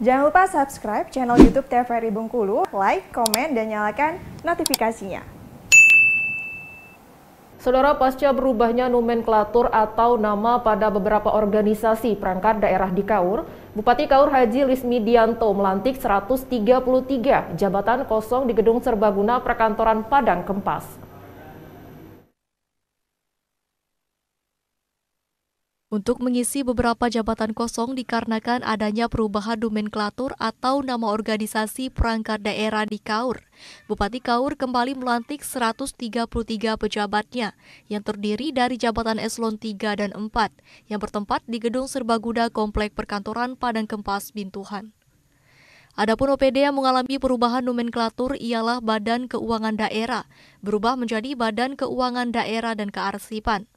Jangan lupa subscribe channel YouTube TVRI Bengkulu, like, komen, dan nyalakan notifikasinya. Saudara pasca berubahnya nomenklatur atau nama pada beberapa organisasi perangkat daerah di Kaur, Bupati Kaur Haji Lismi Dianto melantik 133 jabatan kosong di Gedung Serbaguna Perkantoran Padang Kempas. untuk mengisi beberapa jabatan kosong dikarenakan adanya perubahan nomenklatur atau nama organisasi perangkat daerah di Kaur. Bupati Kaur kembali melantik 133 pejabatnya yang terdiri dari jabatan eselon 3 dan 4 yang bertempat di gedung serbaguna Komplek Perkantoran Padang Kempas Bintuhan. Adapun OPD yang mengalami perubahan nomenklatur ialah Badan Keuangan Daerah, berubah menjadi Badan Keuangan Daerah dan Kearsipan.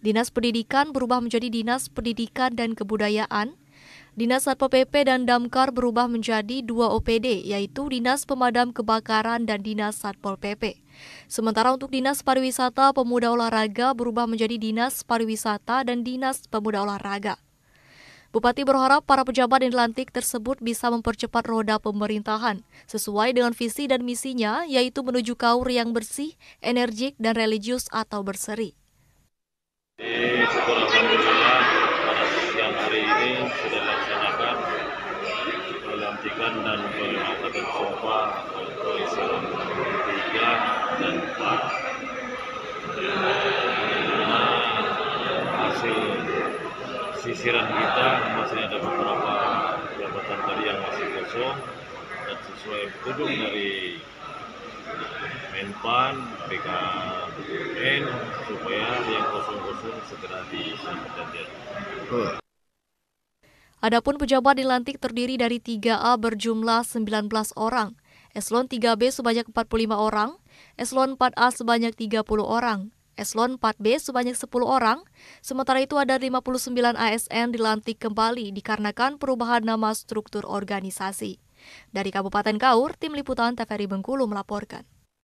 Dinas Pendidikan berubah menjadi Dinas Pendidikan dan Kebudayaan. Dinas Satpol PP dan Damkar berubah menjadi dua OPD, yaitu Dinas Pemadam Kebakaran dan Dinas Satpol PP. Sementara untuk Dinas Pariwisata Pemuda Olahraga berubah menjadi Dinas Pariwisata dan Dinas Pemuda Olahraga. Bupati berharap para pejabat yang dilantik tersebut bisa mempercepat roda pemerintahan sesuai dengan visi dan misinya, yaitu menuju kaur yang bersih, energik, dan religius atau berseri kami syukur Alhamdulillah pada siang hari ini sudah dilaksanakan pelantikan dan pengangkatan sofa untuk Islam tiga dan 4 hasil sisiran kita masih ada beberapa jabatan tadi yang masih kosong dan sesuai tudung dari Menpan, BKN supaya yang kosong segera Adapun pejabat dilantik terdiri dari 3A berjumlah 19 orang, eselon 3B sebanyak 45 orang, eselon 4A sebanyak 30 orang, eselon 4B sebanyak 10 orang, sementara itu ada 59 ASN dilantik kembali dikarenakan perubahan nama struktur organisasi. Dari Kabupaten Kaur, Tim Liputan TVRI Bengkulu melaporkan.